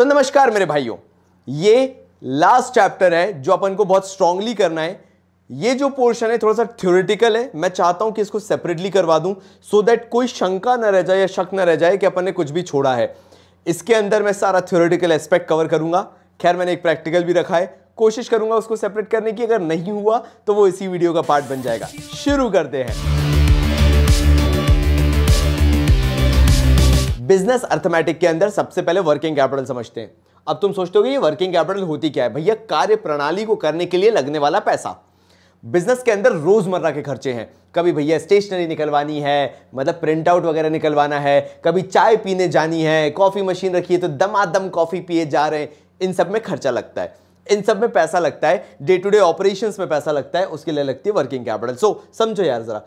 तो नमस्कार मेरे भाइयों ये लास्ट चैप्टर है जो अपन को बहुत स्ट्रांगली करना है ये जो पोर्शन है थोड़ा सा थ्योरेटिकल है मैं चाहता हूं कि इसको सेपरेटली करवा दूं सो so दैट कोई शंका ना रह जाए या शक ना रह जाए कि अपन ने कुछ भी छोड़ा है इसके अंदर मैं सारा थ्योरेटिकल एस्पेक्ट कवर करूंगा खैर मैंने एक प्रैक्टिकल भी रखा है कोशिश करूंगा उसको सेपरेट करने की अगर नहीं हुआ तो वो इसी वीडियो का पार्ट बन जाएगा शुरू करते हैं बिजनेस अर्थमेटिक के अंदर सबसे पहले वर्किंग कैपिटल समझते हैं अब तुम सोचते हो ये वर्किंग कैपिटल होती क्या है भैया कार्य प्रणाली को करने के लिए लगने वाला पैसा बिजनेस के अंदर रोजमर्रा के खर्चे हैं कभी भैया स्टेशनरी निकलवानी है मतलब प्रिंट आउट वगैरह निकलवाना है कभी चाय पीने जानी है कॉफ़ी मशीन रखी है तो दमादम कॉफ़ी पिए जा रहे हैं इन सब में खर्चा लगता है इन सब में पैसा लगता है डे टू डे ऑपरेशंस में पैसा लगता है उसके लिए लगती है वर्किंग कैपिटल सो समझो यार ज़रा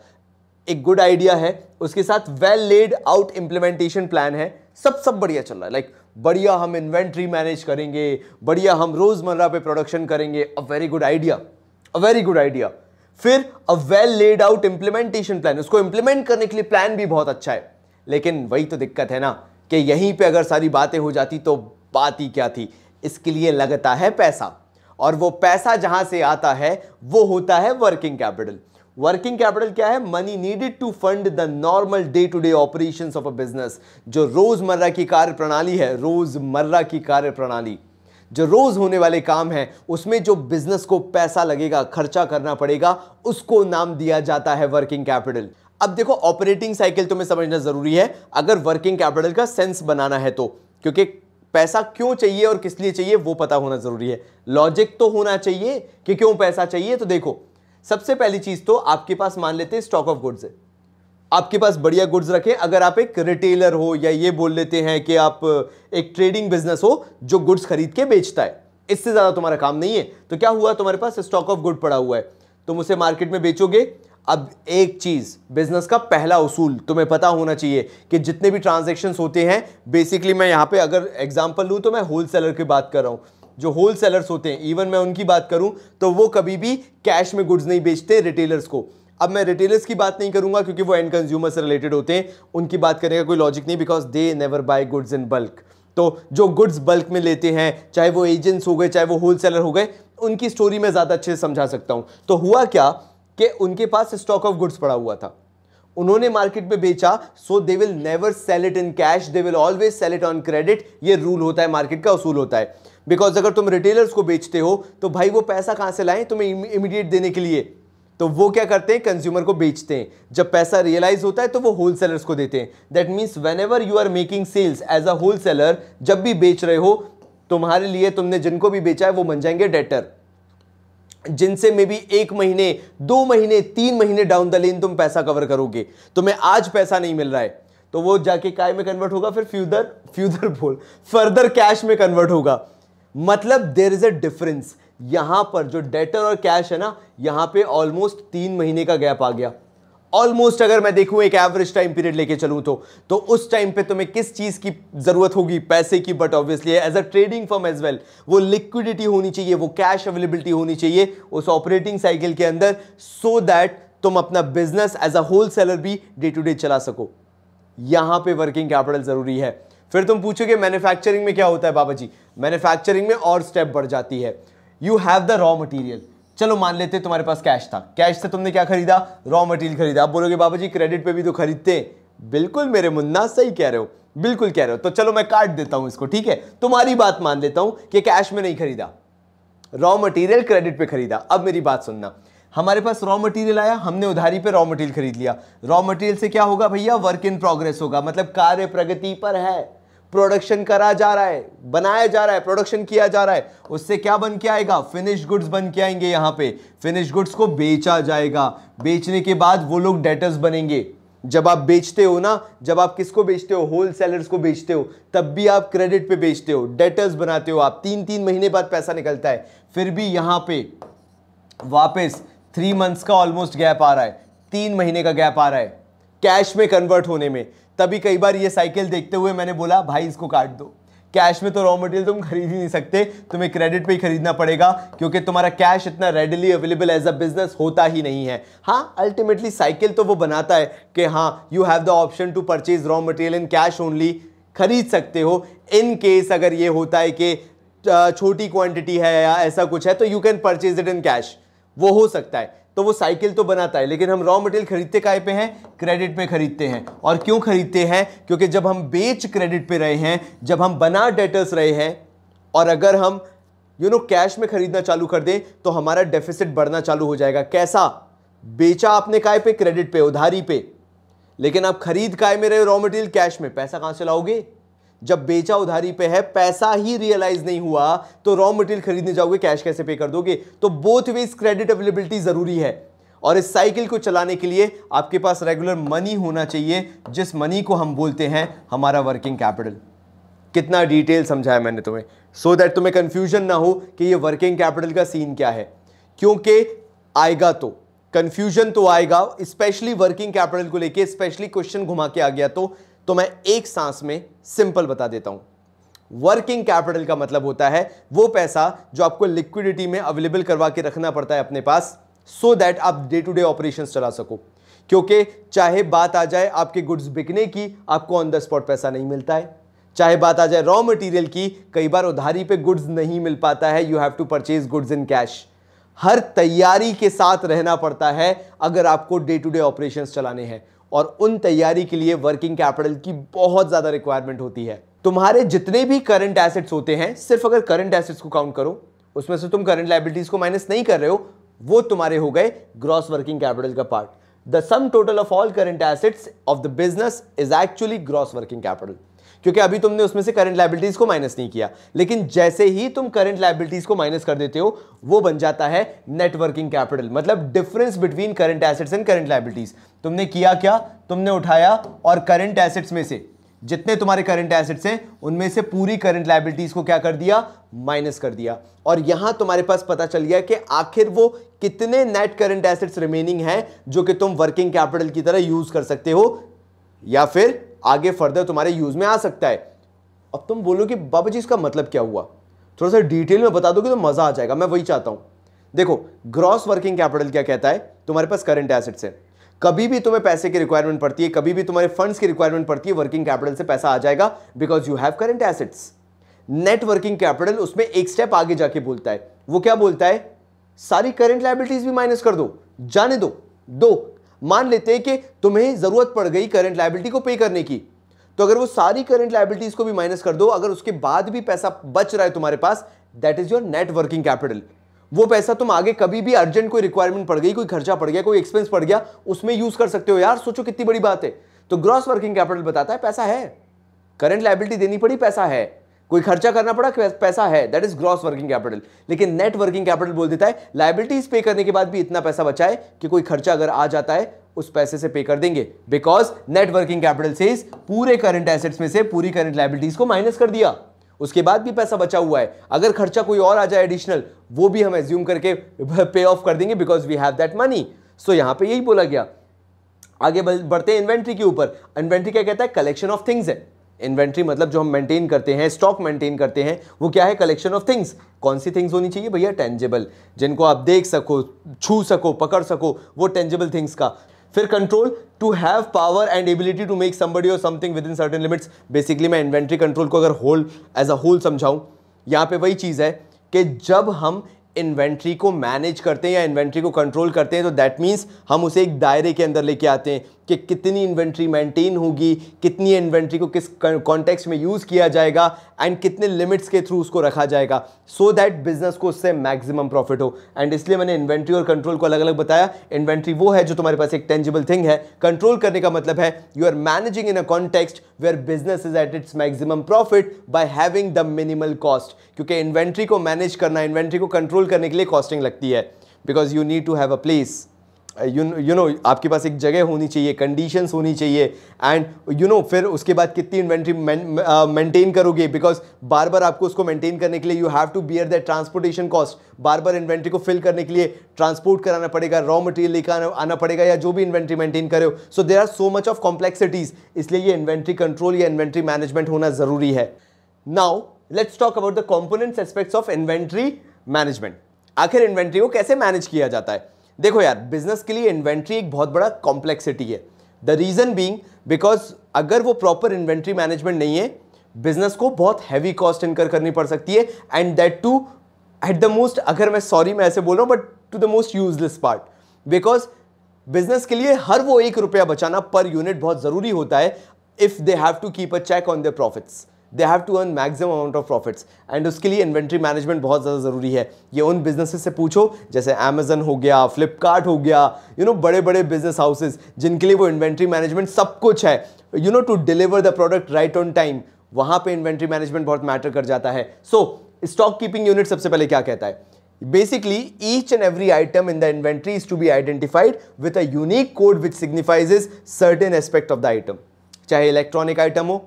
एक गुड आइडिया है उसके साथ well laid out implementation plan है सब सब बढ़िया चल रहा है लाइक like, बढ़िया हम इन्वेंट्री मैनेज करेंगे बढ़िया हम रोज़मर्रा पे प्रोडक्शन करेंगे a very good idea a very good idea फिर a well laid out implementation plan उसको इंप्लीमेंट करने के लिए प्लान भी बहुत अच्छा है लेकिन वही तो दिक्कत है ना कि यहीं पे अगर सारी बातें हो जाती तो बात ही क्या थी इसके लिए लगता है पैसा और वो पैसा जहां से आता है वो होता है वर्किंग कैपिटल वर्किंग कैपिटल क्या है money needed to fund the normal day to day operation of a business जो रोजमर्रा की कार्य प्रणाली है रोजमर्रा की कार्य प्रणाली जो रोज होने वाले काम है उसमें जो बिजनेस को पैसा लगेगा खर्चा करना पड़ेगा उसको नाम दिया जाता है वर्किंग कैपिटल अब देखो ऑपरेटिंग साइकिल तुम्हें समझना जरूरी है अगर वर्किंग कैपिटल का सेंस बनाना है तो क्योंकि पैसा क्यों चाहिए और किस लिए चाहिए वो पता होना जरूरी है लॉजिक तो होना चाहिए कि क्यों पैसा चाहिए तो देखो सबसे पहली चीज तो आपके पास मान लेते हैं स्टॉक ऑफ गुड्स है आपके पास बढ़िया गुड्स रखें अगर आप एक रिटेलर हो या ये बोल लेते हैं कि आप एक ट्रेडिंग बिजनेस हो जो गुड्स खरीद के बेचता है इससे ज़्यादा तुम्हारा काम नहीं है तो क्या हुआ तुम्हारे पास स्टॉक ऑफ गुड पड़ा हुआ है तुम उसे मार्केट में बेचोगे अब एक चीज़ बिजनेस का पहला उसूल तुम्हें पता होना चाहिए कि जितने भी ट्रांजेक्शन होते हैं बेसिकली मैं यहां पे अगर एग्जाम्पल लूँ तो मैं होलसेलर की बात कर रहा हूँ जो होल सेलर्स होते हैं इवन मैं उनकी बात करूं तो वो कभी भी कैश में गुड्स नहीं बेचते रिटेलर्स को अब मैं रिटेलर्स की बात नहीं करूंगा क्योंकि वो एंड कंज्यूमर से रिलेटेड होते हैं उनकी बात करने का कोई लॉजिक नहीं because they never buy goods in bulk तो जो गुड्स बल्क में लेते हैं चाहे वो एजेंट्स हो गए चाहे वो सेलर हो गए उनकी स्टोरी मैं ज़्यादा अच्छे से समझा सकता हूँ तो हुआ क्या कि उनके पास स्टॉक ऑफ गुड्स पड़ा हुआ था उन्होंने मार्केट में बेचा so they will never sell it in cash they will always sell it on credit ये रूल होता है मार्केट का उसूल होता है बिकॉज अगर तुम रिटेलर्स को बेचते हो तो भाई वो पैसा कहाँ से लाएं तुम्हें इमीडिएट देने के लिए तो वो क्या करते हैं कंज्यूमर को बेचते हैं जब पैसा रियलाइज होता है तो वो होलसेलर्स को देते हैं that means whenever you are making sales as a wholesaler जब भी बेच रहे हो तुम्हारे लिए तुमने जिनको भी बेचा है वो बन जाएंगे डेटर जिनसे मे बी एक महीने दो महीने तीन महीने डाउन द लेन तुम पैसा कवर करोगे तुम्हें आज पैसा नहीं मिल रहा है तो वो जाके काय में कन्वर्ट होगा फिर फ्यूदर फ्यूदर बोल फर्दर कैश में कन्वर्ट होगा मतलब देर इज़ अ डिफरेंस यहां पर जो डेटर और कैश है ना यहां पे ऑलमोस्ट तीन महीने का गैप आ गया ऑलमोस्ट अगर मैं देखूं एक एवरेज टाइम पीरियड लेके चलूं तो तो उस टाइम पे तुम्हें किस चीज़ की ज़रूरत होगी पैसे की but obviously as a trading firm as well वो लिक्विडिटी होनी चाहिए वो कैश अवेलेबिलिटी होनी चाहिए उस ऑपरेटिंग साइकिल के अंदर सो so दैट तुम अपना business as a wholesaler भी डे टू डे चला सको यहां पे वर्किंग कैपिटल ज़रूरी है फिर तुम पूछोगे मैन्युफैक्चरिंग में क्या होता है बाबा जी मैन्युफैक्चरिंग में और स्टेप बढ़ जाती है you have the raw material चलो मान लेते तुम्हारे पास कैश था कैश से तुमने क्या खरीदा रॉ मटेरियल खरीदा आप बोलोगे बाबा जी क्रेडिट पे भी तो खरीदते बिल्कुल मेरे मुन्ना सही कह रहे हो बिल्कुल कह रहे हो तो चलो मैं काट देता हूं इसको ठीक है तुम्हारी बात मान लेता हूं कि कैश में नहीं खरीदा रॉ मटेरियल क्रेडिट पे खरीदा अब मेरी बात सुनना हमारे पास रॉ मटेरियल आया हमने उधारी पे रॉ मटेरियल खरीद लिया रॉ मटेरियल से क्या होगा भैया वर्क इन प्रोग्रेस होगा मतलब कार्य प्रगति पर है प्रोडक्शन करा जा रहा है बनाया जा रहा है प्रोडक्शन किया जा रहा है उससे क्या बन के आएगा फिनिश गुड्स बन के आएंगे यहाँ पे फिनिश गुड्स को बेचा जाएगा बेचने के बाद वो लोग डेटर्स बनेंगे जब आप बेचते हो ना जब आप किसको बेचते हो होल सेलर्स को बेचते हो तब भी आप क्रेडिट पे बेचते हो डेटर्स बनाते हो आप तीन तीन महीने बाद पैसा निकलता है फिर भी यहाँ पे वापस थ्री मंथ्स का ऑलमोस्ट गैप आ रहा है तीन महीने का गैप आ रहा है कैश में कन्वर्ट होने में तभी कई बार ये साइकिल देखते हुए मैंने बोला भाई इसको काट दो कैश में तो रॉ मटेरियल तुम खरीद ही नहीं सकते तुम्हें क्रेडिट पे ही खरीदना पड़ेगा क्योंकि तुम्हारा कैश इतना readily available as a business होता ही नहीं है हाँ अल्टीमेटली साइकिल तो वो बनाता है कि हाँ you have the option to purchase raw material in cash only खरीद सकते हो इन केस अगर ये होता है कि छोटी क्वांटिटी है या ऐसा कुछ है तो you can purchase it in cash वो हो सकता है तो वो साइकिल तो बनाता है लेकिन हम रॉ मटेरियल खरीदते काय पे हैं क्रेडिट पे खरीदते हैं और क्यों खरीदते हैं क्योंकि जब हम बेच क्रेडिट पे रहे हैं जब हम बना डेटर्स रहे हैं और अगर हम यू नो कैश में खरीदना चालू कर दें तो हमारा डेफिसिट बढ़ना चालू हो जाएगा कैसा बेचा आपने काय पे क्रेडिट पे उधारी पे लेकिन आप खरीद काय में रहे रॉ मटेरियल कैश में पैसा कहाँ से लाओगे जब बेचा उधारी पे है पैसा ही रियलाइज नहीं हुआ तो रॉ मटेरियल खरीदने जाओगे कैश कैसे पे कर दोगे तो बोथ वेज क्रेडिट अवेलेबिलिटी जरूरी है और इस साइकिल को चलाने के लिए आपके पास रेगुलर मनी होना चाहिए जिस मनी को हम बोलते हैं हमारा वर्किंग कैपिटल कितना डिटेल समझाया मैंने तुम्हें सो so दैट तुम्हें कंफ्यूजन ना हो कि ये वर्किंग कैपिटल का सीन क्या है क्योंकि आएगा तो कन्फ्यूजन तो आएगा स्पेशली वर्किंग कैपिटल को लेके स्पेशली क्वेश्चन घुमा के आ गया तो तो मैं एक सांस में सिंपल बता देता हूं वर्किंग कैपिटल का मतलब होता है वो पैसा जो आपको लिक्विडिटी में अवेलेबल करवा के रखना पड़ता है अपने पास सो so दैट आप डे टू डे ऑपरेशन चला सको क्योंकि चाहे बात आ जाए आपके गुड्स बिकने की आपको ऑन द स्पॉट पैसा नहीं मिलता है चाहे बात आ जाए रॉ मटेरियल की कई बार उधारी पे गुड्स नहीं मिल पाता है you have to purchase goods in cash हर तैयारी के साथ रहना पड़ता है अगर आपको डे टू डे ऑपरेशंस चलाने हैं और उन तैयारी के लिए वर्किंग कैपिटल की बहुत ज़्यादा रिक्वायरमेंट होती है तुम्हारे जितने भी करंट एसेट्स होते हैं सिर्फ अगर करंट एसेट्स को काउंट करो उसमें से तुम करंट लाइबिलिटीज़ को माइनस नहीं कर रहे हो वो तुम्हारे हो गए ग्रॉस वर्किंग कैपिटल का part the sum total of all current assets of the business is actually gross working capital क्योंकि अभी तुमने उसमें से करंट लाइबिलिटीज को माइनस नहीं किया लेकिन जैसे ही तुम करंट लाइबिलिटीज को माइनस कर देते हो वो बन जाता है नेटवर्किंग कैपिटल मतलब difference between current assets and current liabilities तुमने किया क्या तुमने उठाया और करंट एसेट्स में से जितने तुम्हारे करंट एसेट्स हैं उनमें से पूरी करंट लाइबिलिटीज को क्या कर दिया माइनस कर दिया और यहां तुम्हारे पास पता चल गया कि आखिर वो कितने नेट करंट एसेट्स रिमेनिंग हैं जो कि तुम वर्किंग कैपिटल की तरह यूज कर सकते हो या फिर आगे फर्दर तुम्हारे यूज़ में आ सकता है अब तुम बोलो कि बाबा जी इसका मतलब क्या हुआ थोड़ा सा डिटेल में बता दो कि तो मज़ा आ जाएगा मैं वही चाहता हूं देखो ग्रॉस वर्किंग कैपिटल क्या कहता है तुम्हारे पास करंट एसेट से कभी भी तुम्हें पैसे की रिक्वायरमेंट पड़ती है कभी भी तुम्हारे फंड्स की रिक्वायरमेंट पड़ती है वर्किंग कैपिटल से पैसा आ जाएगा because you have current assets net working capital उसमें एक स्टेप आगे जाके बोलता है वो क्या बोलता है सारी करंट लाइबिलिटीज भी माइनस कर दो जाने दो दो मान लेते हैं कि तुम्हें ज़रूरत पड़ गई करंट लाइबिलिटी को पे करने की तो अगर वो सारी करंट लाइबिलिटीज़ को भी माइनस कर दो अगर उसके बाद भी पैसा बच रहा है तुम्हारे पास that is your net working capital वो पैसा तुम आगे कभी भी अर्जेंट कोई रिक्वायरमेंट पड़ गई कोई खर्चा पड़ गया कोई एक्सपेंस पड़ गया उसमें यूज़ कर सकते हो यार सोचो कितनी बड़ी बात है तो ग्रॉस वर्किंग कैपिटल बताता है पैसा है करंट लाइबिलिटी देनी पड़ी पैसा है कोई खर्चा करना पड़ा पैसा है that is gross working capital लेकिन नेट वर्किंग कैपिटल बोल देता है लाइबिलिटीज पे करने के बाद भी इतना पैसा बचा है कि कोई खर्चा अगर आ जाता है उस पैसे से पे कर देंगे बिकॉज नेट वर्किंग कैपिटल से पूरे करंट एसेट्स में से पूरी करंट लाइबिलिटीज को माइनस कर दिया उसके बाद भी पैसा बचा हुआ है अगर खर्चा कोई और आ जाए एडिशनल वो भी हम एज्यूम करके पे ऑफ कर देंगे because we have that money so यहां पे यही बोला गया आगे बढ़ते हैं इन्वेंट्री के ऊपर इन्वेंट्री क्या कहता है कलेक्शन ऑफ थिंग्स है इन्वेंट्री मतलब जो हम मेंटेन करते हैं स्टॉक मेंटेन करते हैं वो क्या है कलेक्शन ऑफ थिंग्स कौन सी थिंग्स होनी चाहिए भैया टेंजेबल जिनको आप देख सको छू सको पकड़ सको वो टेंजेबल थिंग्स का फिर control to have power and ability to make somebody और something within certain limits basically मैं इन्वेंट्री कंट्रोल को अगर होल एज अ होल समझाऊँ यहाँ पे वही चीज़ है कि जब हम इन्वेंट्री को मैनेज करते हैं या इन्वेंट्री को कंट्रोल करते हैं तो दैट मीन्स हम उसे एक दायरे के अंदर लेके आते हैं कि कितनी इन्वेंट्री मेंटेन होगी कितनी इन्वेंट्री को किस कॉन्टेक्स्ट में यूज़ किया जाएगा एंड कितने लिमिट्स के थ्रू उसको रखा जाएगा सो दैट बिजनेस को उससे मैक्सिमम प्रॉफिट हो एंड इसलिए मैंने इन्वेंट्री और कंट्रोल को अलग अलग बताया इन्वेंट्री वो है जो तुम्हारे पास एक टेंजिबल थिंग है कंट्रोल करने का मतलब है you are managing in a context where business is at its maximum profit by having the minimal cost क्योंकि इन्वेंट्री को मैनेज करना इन्वेंट्री को कंट्रोल करने के लिए कॉस्टिंग लगती है because you need to have a place you you know आपके पास एक जगह होनी चाहिए कंडीशंस होनी चाहिए एंड यू नो फिर उसके बाद कितनी इन्वेंट्री मेंटेन uh, करोगे बिकॉज बार बार आपको उसको मेंटेन करने के लिए you have to bear that transportation cost बार बार इन्वेंट्री को फिल करने के लिए ट्रांसपोर्ट कराना पड़ेगा रॉ मटेरियल लेकर आना पड़ेगा या जो भी इन्वेंट्री मेंटेन करे हो so there are so much of complexities इसलिए ये इन्वेंट्री कंट्रोल या इन्वेंट्री मैनेजमेंट होना ज़रूरी है now let's talk about the components aspects of inventory management आखिर इन्वेंट्री को कैसे मैनेज किया जाता है देखो यार बिजनेस के लिए इन्वेंट्री एक बहुत बड़ा कॉम्प्लेक्सिटी है द रीज़न बींग बिकॉज अगर वो प्रॉपर इन्वेंट्री मैनेजमेंट नहीं है बिजनेस को बहुत हैवी कॉस्ट इनकर करनी पड़ सकती है and that too at the most अगर मैं सॉरी मैं ऐसे बोल रहा हूँ but to the most useless part because business के लिए हर वो एक रुपया बचाना पर यूनिट बहुत ज़रूरी होता है if they have to keep a check on the profits they have to earn maximum amount of profits and उसके लिए इन्वेंट्री मैनेजमेंट बहुत ज़्यादा ज़रूरी है ये उन बिजनेसेस से पूछो जैसे अमेजन हो गया फ्लिपकार्ट हो गया यू नो बड़े बड़े बिजनेस हाउसेज जिनके लिए वो इन्वेंट्री मैनेजमेंट सब कुछ है you know to deliver the product right on time वहाँ पर इन्वेंट्री मैनेजमेंट बहुत मैटर कर जाता है सो स्टॉक कीपिंग यूनिट सबसे पहले क्या कहता है basically each and every item in the inventory is to be identified with a unique code which signifies certain aspect of the item चाहे इलेक्ट्रॉनिक आइटम हो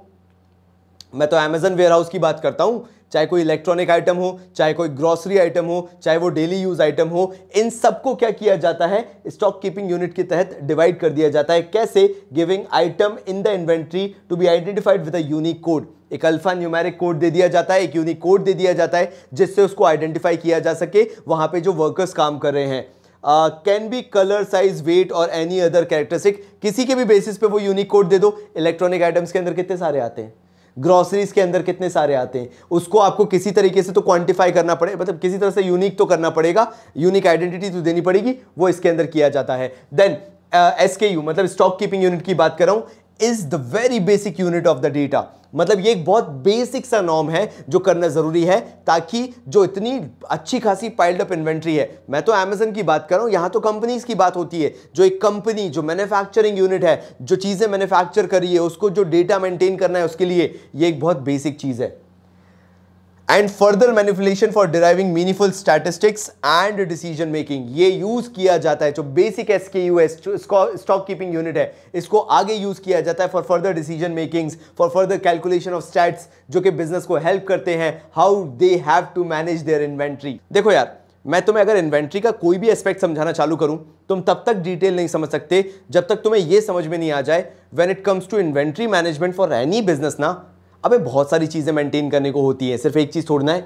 मैं तो अमेजन वेयर हाउस की बात करता हूँ चाहे कोई इलेक्ट्रॉनिक आइटम हो चाहे कोई ग्रॉसरी आइटम हो चाहे वो डेली यूज आइटम हो इन सबको क्या किया जाता है स्टॉक कीपिंग यूनिट के तहत डिवाइड कर दिया जाता है कैसे giving item in the inventory to be identified with a unique code एक अल्फा न्यूमेरिक कोड दे दिया जाता है एक यूनिक कोड दे दिया जाता है जिससे उसको आइडेंटिफाई किया जा सके वहाँ पर जो वर्कर्स काम कर रहे हैं can be colour size weight और एनी अदर कैरेक्टरिस्टिक किसी के भी बेसिस पे वो यूनिक कोड दे दो इलेक्ट्रॉनिक आइटम्स के अंदर कितने सारे आते हैं ग्रॉसरीज के अंदर कितने सारे आते हैं उसको आपको किसी तरीके से तो क्वांटिफाई करना पड़े मतलब किसी तरह से यूनिक तो करना पड़ेगा यूनिक आइडेंटिटी तो देनी पड़ेगी वो इसके अंदर किया जाता है देन एस uh, यू मतलब स्टॉक कीपिंग यूनिट की बात कर रहा हूँ is the very basic unit of the data मतलब ये एक बहुत बेसिक सा नॉम है जो करना ज़रूरी है ताकि जो इतनी अच्छी खासी पाइल्ड अप इन्वेंट्री है मैं तो अमेजन की बात कर रहा हूं यहां तो कंपनीज की बात होती है जो एक कंपनी जो मैन्युफैक्चरिंग यूनिट है जो चीज़ें मैन्युफैक्चर करी है उसको जो डेटा मेंटेन करना है उसके लिए ये एक बहुत बेसिक चीज़ है and further manipulation for deriving meaningful statistics and decision making ये यूज़ किया जाता है जो basic S K U stock keeping unit है इसको आगे यूज़ किया जाता है for further decision makings for further calculation of stats जो कि बिजनेस को हेल्प करते हैं how they have to manage their inventory देखो यार मैं तुम्हें अगर इन्वेंट्री का कोई भी एस्पेक्ट समझाना चालू करूं तुम तब तक डिटेल नहीं समझ सकते जब तक तुम्हें यह समझ में नहीं आ जाए when it comes to inventory management for any business ना अबे बहुत सारी चीज़ें मेंटेन करने को होती हैं सिर्फ एक चीज़ छोड़ना है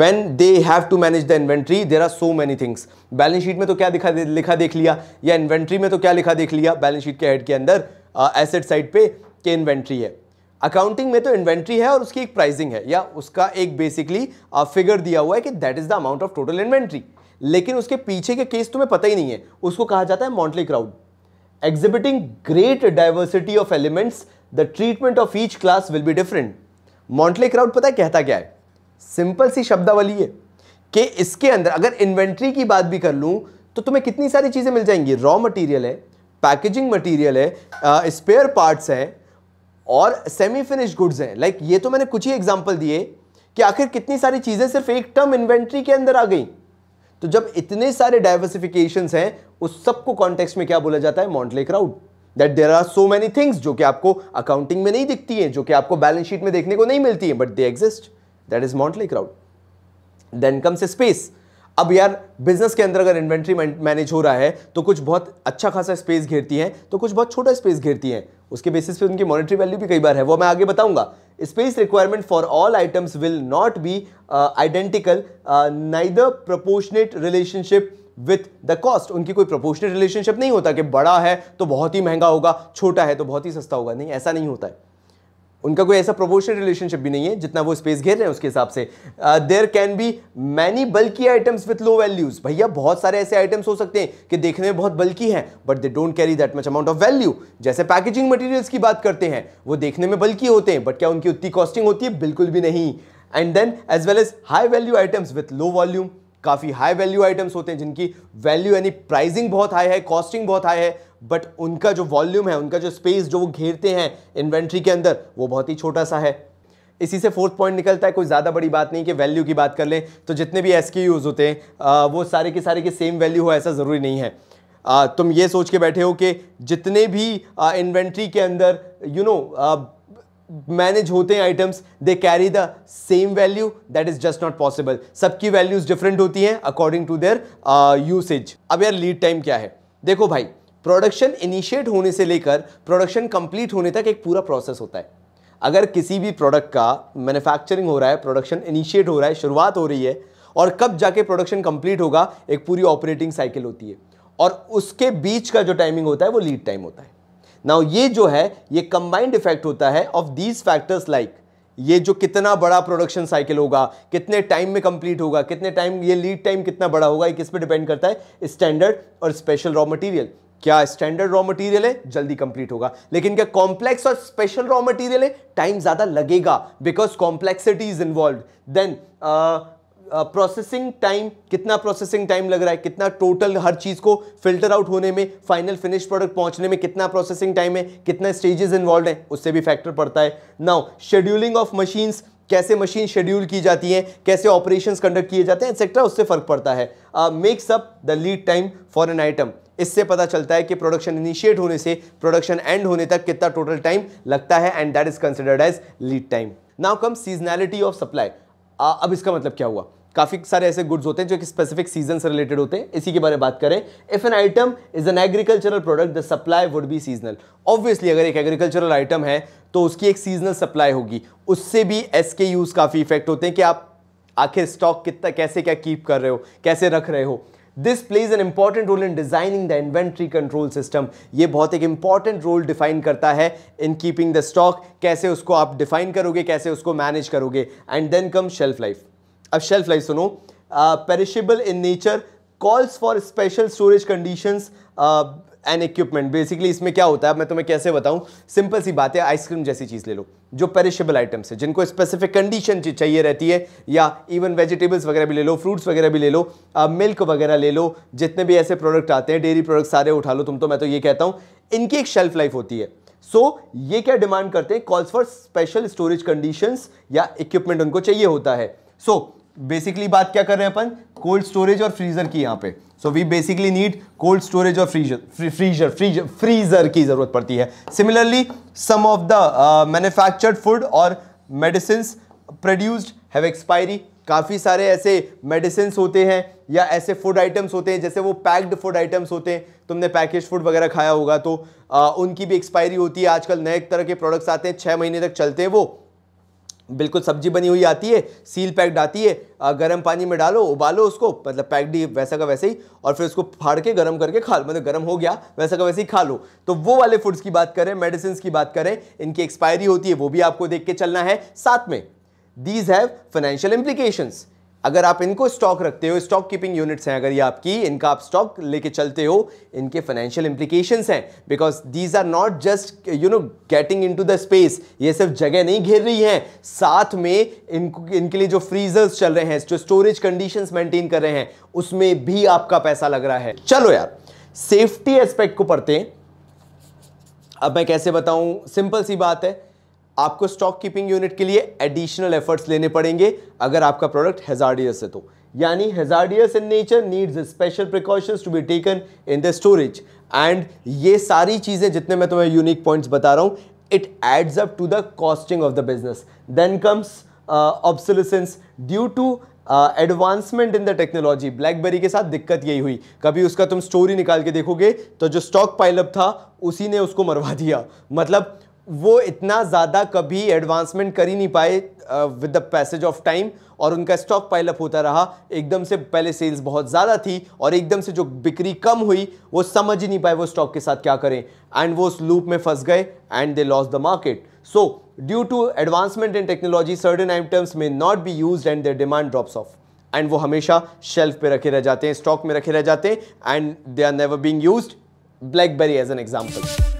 when they have to manage the inventory there are so many things balance sheet में तो क्या दिखा लिखा देख लिया या इन्वेंट्री में तो क्या लिखा देख लिया बैलेंस शीट के हेड के अंदर एसेट uh, साइड पे के इन्वेंट्री है अकाउंटिंग में तो इन्वेंट्री है और उसकी एक प्राइसिंग है या उसका एक बेसिकली फिगर uh, दिया हुआ है कि that is the amount of total inventory लेकिन उसके पीछे के केस तुम्हें पता ही नहीं है उसको कहा जाता है motley crowd Exhibiting great diversity of elements, the treatment of each class will be different. Motley crowd पता है कहता क्या है सिंपल सी शब्दावली है कि इसके अंदर अगर इन्वेंट्री की बात भी कर लूँ तो तुम्हें कितनी सारी चीज़ें मिल जाएंगी रॉ मटेरियल है पैकेजिंग मटेरियल है स्पेयर पार्ट्स हैं और सेमी फिनिश गुड्स हैं लाइक ये तो मैंने कुछ ही एग्जाम्पल दिए कि आखिर कितनी सारी चीज़ें सिर्फ एक टर्म इन्वेंट्री के अंदर आ गई तो जब इतने सारे डायवर्सिफिकेशन हैं उस सबको कॉन्टेक्स्ट में क्या बोला जाता है motley crowd that there are so many things जो कि आपको अकाउंटिंग में नहीं दिखती है जो कि आपको बैलेंस शीट में देखने को नहीं मिलती है but they exist that is motley crowd then comes a space अब यार बिजनेस के अंदर अगर इन्वेंट्री मैनेज हो रहा है तो कुछ बहुत अच्छा खासा स्पेस घेरती हैं तो कुछ बहुत छोटा स्पेस घेरती हैं उसके बेसिस पे उनकी मॉनेटरी वैल्यू भी कई बार है वो मैं आगे बताऊंगा space requirement for all items will not be identical neither proportionate relationship with the cost उनकी कोई प्रपोर्शनेट रिलेशनशिप नहीं होता कि बड़ा है तो बहुत ही महंगा होगा छोटा है तो बहुत ही सस्ता होगा नहीं ऐसा नहीं होता है उनका कोई ऐसा प्रोपोर्शन रिलेशनशिप भी नहीं है जितना वो स्पेस घेर रहे हैं उसके हिसाब से there can be many bulky items with low values भैया बहुत सारे ऐसे आइटम्स हो सकते हैं कि देखने में बहुत बल्कि हैं but they don't carry that much amount of value जैसे पैकेजिंग मटेरियल्स की बात करते हैं वो देखने में बल्कि होते हैं बट क्या उनकी उतनी कॉस्टिंग होती है बिल्कुल भी नहीं and then as well as high value items with low volume काफ़ी हाई वैल्यू आइटम्स होते हैं जिनकी वैल्यू यानी प्राइसिंग बहुत हाई है कॉस्टिंग बहुत हाई है बट उनका जो वॉल्यूम है उनका जो स्पेस जो वो घेरते हैं इन्वेंट्री के अंदर वो बहुत ही छोटा सा है इसी से फोर्थ पॉइंट निकलता है कोई ज़्यादा बड़ी बात नहीं कि वैल्यू की बात कर लें तो जितने भी एस होते हैं वो सारे के सारे के सेम वैल्यू हो ऐसा ज़रूरी नहीं है तुम ये सोच के बैठे हो कि जितने भी इन्वेंट्री के अंदर you you know know, manage होते हैं items they carry the same value that is just not possible सबकी वैल्यूज डिफरेंट होती हैं अकॉर्डिंग टू देयर यूसेज अब यार लीड टाइम क्या है देखो भाई प्रोडक्शन इनिशिएट होने से लेकर प्रोडक्शन कंप्लीट होने तक एक पूरा प्रोसेस होता है अगर किसी भी प्रोडक्ट का मैन्युफैक्चरिंग हो रहा है प्रोडक्शन इनिशिएट हो रहा है शुरुआत हो रही है और कब जाके प्रोडक्शन कंप्लीट होगा एक पूरी ऑपरेटिंग साइकिल होती है और उसके बीच का जो टाइमिंग होता है वो लीड टाइम होता है नाउ ये जो है ये कंबाइंड इफेक्ट होता है ऑफ दीज फैक्टर्स लाइक ये जो कितना बड़ा प्रोडक्शन साइकिल होगा कितने टाइम में कंप्लीट होगा कितने टाइम ये लीड टाइम कितना बड़ा होगा ये किस पे डिपेंड करता है स्टैंडर्ड और स्पेशल रॉ मटेरियल क्या स्टैंडर्ड रॉ मटेरियल है जल्दी कंप्लीट होगा लेकिन क्या कॉम्प्लेक्स और स्पेशल रॉ मटेरियल है टाइम ज़्यादा लगेगा because complexity is involve then processing time कितना प्रोसेसिंग टाइम लग रहा है कितना टोटल हर चीज़ को फिल्टर आउट होने में फाइनल फिनिश प्रोडक्ट पहुंचने में कितना प्रोसेसिंग टाइम है कितना स्टेजेस इन्वॉल्व है उससे भी फैक्टर पड़ता है नाउ शेड्यूलिंग ऑफ मशीन्स कैसे मशीन शेड्यूल की जाती हैं कैसे ऑपरेशंस कंडक्ट किए जाते हैं एक्सेट्रा उससे फ़र्क पड़ता है makes up the lead time for an item इससे पता चलता है कि प्रोडक्शन इनिशिएट होने से प्रोडक्शन एंड होने तक कितना टोटल टाइम लगता है and that is considered as lead time now come seasonality of supply अब इसका मतलब क्या हुआ काफ़ी सारे ऐसे गुड्स होते हैं जो एक स्पेसिफिक सीजन से रिलेटेड होते हैं इसी के बारे में बात करें if an item is an agricultural product the supply would be seasonal obviously अगर एक एग्रीकल्चरल आइटम है तो उसकी एक सीजनल सप्लाई होगी उससे भी एस के यूज़ काफ़ी इफेक्ट होते हैं कि आप आखिर स्टॉक कितना कैसे क्या कीप कर रहे हो कैसे रख रहे हो this plays an important role in designing the inventory control system ये बहुत एक इंपॉर्टेंट रोल डिफाइन करता है इन कीपिंग द स्टॉक कैसे उसको आप डिफाइन करोगे कैसे उसको मैनेज करोगे and then come shelf life अब शेल्फ लाइफ सुनो perishable in nature calls for special storage condition and equipment basically इसमें क्या होता है मैं तुम्हें कैसे बताऊं सिंपल सी बात है आइसक्रीम जैसी चीज़ ले लो जो पेरिशेबल आइटम्स है जिनको स्पेसिफिक कंडीशन चाहिए रहती है या इवन वेजिटेबल्स वगैरह भी ले लो फ्रूट्स वगैरह भी ले लो मिल्क uh, वगैरह ले लो जितने भी ऐसे प्रोडक्ट आते हैं डेयरी प्रोडक्ट सारे उठा लो तुम तो मैं तो ये कहता हूं इनकी एक शेल्फ लाइफ होती है सो so, ये क्या डिमांड करते हैं calls for special storage condition या इक्विपमेंट उनको चाहिए होता है सो so, बेसिकली बात क्या कर रहे हैं अपन कोल्ड स्टोरेज और फ्रीजर की यहाँ पे so we basically need cold storage और फ्रीजर फ्रीजर फ्रीजर फ्रीजर की जरूरत पड़ती है similarly some of the manufactured food और मेडिसिन प्रोड्यूस्ड हैव एक्सपायरी काफ़ी सारे ऐसे मेडिसिन होते हैं या ऐसे फूड आइटम्स होते हैं जैसे वो पैक्ड फूड आइटम्स होते हैं तुमने पैकेज फूड वगैरह खाया होगा तो आ, uh, उनकी भी एक्सपायरी होती है आजकल नए तरह के प्रोडक्ट्स आते हैं छः महीने तक चलते हैं वो बिल्कुल सब्जी बनी हुई आती है सील पैक्ड आती है गर्म पानी में डालो उबालो उसको मतलब पैक्ड ही वैसा का वैसे ही और फिर उसको फाड़ के गर्म करके खा लो मतलब गर्म हो गया वैसा का वैसे ही खा लो तो वो वाले फूड्स की बात करें मेडिसिन की बात करें इनकी एक्सपायरी होती है वो भी आपको देख के चलना है साथ में दीज हैव फाइनेंशियल इम्प्लीकेशंस अगर आप इनको स्टॉक रखते हो स्टॉक कीपिंग यूनिट्स हैं अगर ये आपकी इनका आप स्टॉक लेके चलते हो इनके फाइनेंशियल इंप्लीकेशन हैं because these are not just you know getting to the space ये सिर्फ जगह नहीं घेर रही हैं साथ में इनको इनके लिए जो फ्रीजर्स चल रहे हैं जो स्टोरेज कंडीशन मेंटेन कर रहे हैं उसमें भी आपका पैसा लग रहा है चलो यार सेफ्टी एस्पेक्ट को पढ़ते हैं अब मैं कैसे बताऊं सिंपल सी बात है आपको स्टॉक कीपिंग यूनिट के लिए एडिशनल एफर्ट्स लेने पड़ेंगे अगर आपका प्रोडक्ट हेजार्डियस है तो यानी hazardous in nature needs special precautions to be taken in the storage and ये सारी चीज़ें जितने मैं तुम्हें यूनिक पॉइंट्स बता रहा हूं it adds up to the costing of the business then comes obsolescence due to advancement in the technology BlackBerry के साथ दिक्कत यही हुई कभी उसका तुम स्टोरी निकाल के देखोगे तो जो स्टॉक पाइलअप था उसी ने उसको मरवा दिया मतलब वो इतना ज़्यादा कभी एडवांसमेंट कर ही नहीं पाए with the passage of time और उनका स्टॉक पाइलअप होता रहा एकदम से पहले सेल्स बहुत ज़्यादा थी और एकदम से जो बिक्री कम हुई वो समझ ही नहीं पाए वो स्टॉक के साथ क्या करें एंड वो उस लूप में फंस गए and they lost the market so due to advancement in technology certain items में not be use and their demand drops off and वो हमेशा शेल्फ पे रखे रह जाते हैं स्टॉक में रखे रह जाते हैं and they are never being use BlackBerry as an example